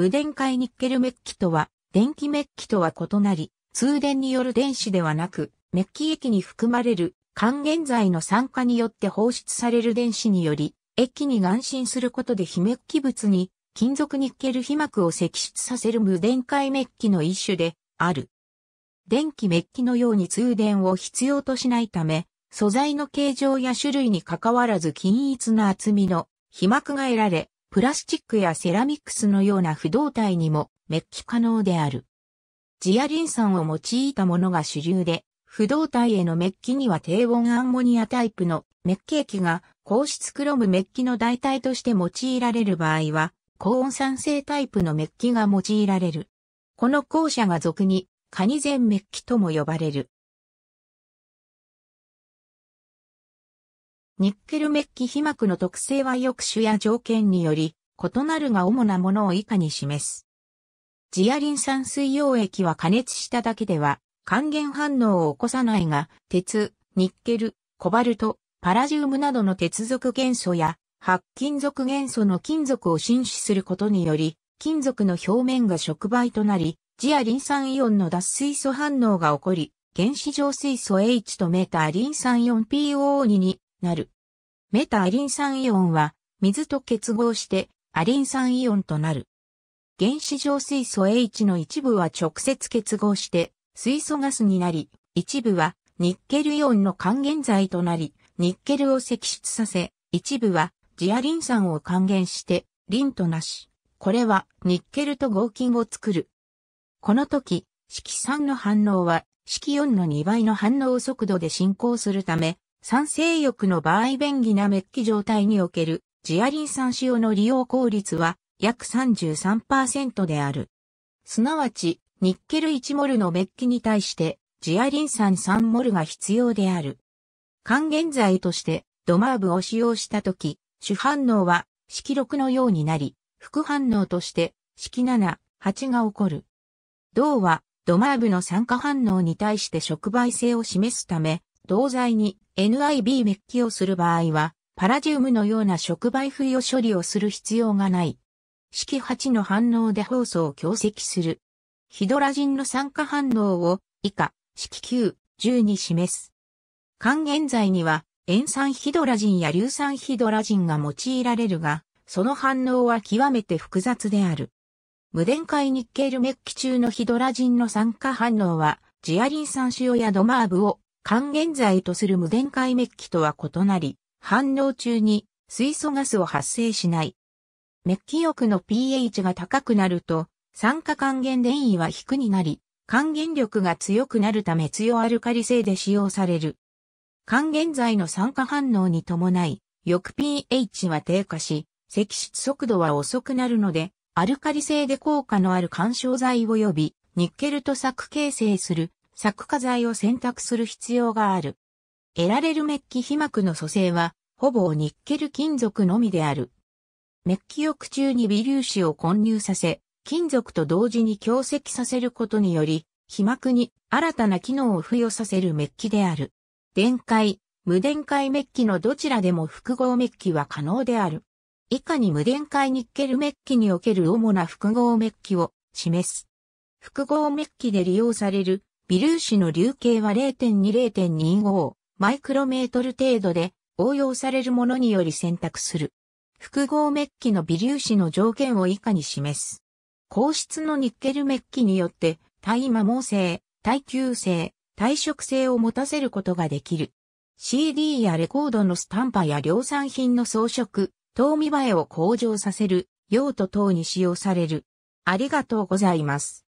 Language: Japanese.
無電解ニッケルメッキとは、電気メッキとは異なり、通電による電子ではなく、メッキ液に含まれる還元剤の酸化によって放出される電子により、液に含浸することで非メッキ物に金属ニッケル被膜を析出させる無電解メッキの一種である。電気メッキのように通電を必要としないため、素材の形状や種類に関わらず均一な厚みの被膜が得られ、プラスチックやセラミックスのような不動体にもメッキ可能である。ジアリン酸を用いたものが主流で、不動体へのメッキには低温アンモニアタイプのメッキ液が硬質クロムメッキの代替として用いられる場合は、高温酸性タイプのメッキが用いられる。この校舎が俗にカニゼンメッキとも呼ばれる。ニッケルメッキ被膜の特性は抑種や条件により、異なるが主なものを以下に示す。ジアリン酸水溶液は加熱しただけでは、還元反応を起こさないが、鉄、ニッケル、コバルト、パラジウムなどの鉄属元素や、白金属元素の金属を侵死することにより、金属の表面が触媒となり、ジアリン酸イオンの脱水素反応が起こり、原子状水素 H とメーターリン酸 4PO2 になる。メタアリン酸イオンは、水と結合して、アリン酸イオンとなる。原子状水素 H の一部は直接結合して、水素ガスになり、一部は、ニッケルイオンの還元剤となり、ニッケルを析出させ、一部は、ジアリン酸を還元して、リンとなし。これは、ニッケルと合金を作る。この時、式3の反応は、式4の2倍の反応速度で進行するため、酸性浴の場合便宜なメッキ状態におけるジアリン酸使用の利用効率は約33%である。すなわち、ニッケル1モルのメッキに対してジアリン酸3モルが必要である。還元剤としてドマーブを使用したとき、主反応は式6のようになり、副反応として式7、8が起こる。銅はドマーブの酸化反応に対して触媒性を示すため、同材に NIB メッキをする場合は、パラジウムのような触媒不与処理をする必要がない。式8の反応でホ送を強積する。ヒドラジンの酸化反応を以下、式9、10に示す。還元剤には、塩酸ヒドラジンや硫酸ヒドラジンが用いられるが、その反応は極めて複雑である。無電解ニッケルメッキ中のヒドラジンの酸化反応は、ジアリン酸塩やドマーブを還元剤とする無電解メッキとは異なり、反応中に水素ガスを発生しない。メッキ翼の pH が高くなると、酸化還元電位は低になり、還元力が強くなるため強アルカリ性で使用される。還元剤の酸化反応に伴い、翼 pH は低下し、積出速度は遅くなるので、アルカリ性で効果のある干渉剤及び、ニッケルと作形成する作家材を選択する必要がある。得られるメッキ被膜の組成は、ほぼニッケル金属のみである。メッキ翼中に微粒子を混入させ、金属と同時に強積させることにより、被膜に新たな機能を付与させるメッキである。電解、無電解メッキのどちらでも複合メッキは可能である。以下に無電解ニッケルメッキにおける主な複合メッキを示す。複合メッキで利用される微粒子の流形は0.2-0.25マイクロメートル程度で応用されるものにより選択する。複合メッキの微粒子の条件を以下に示す。硬質のニッケルメッキによって耐摩耗性、耐久性、耐食性を持たせることができる。CD やレコードのスタンパや量産品の装飾、遠見栄えを向上させる用途等に使用される。ありがとうございます。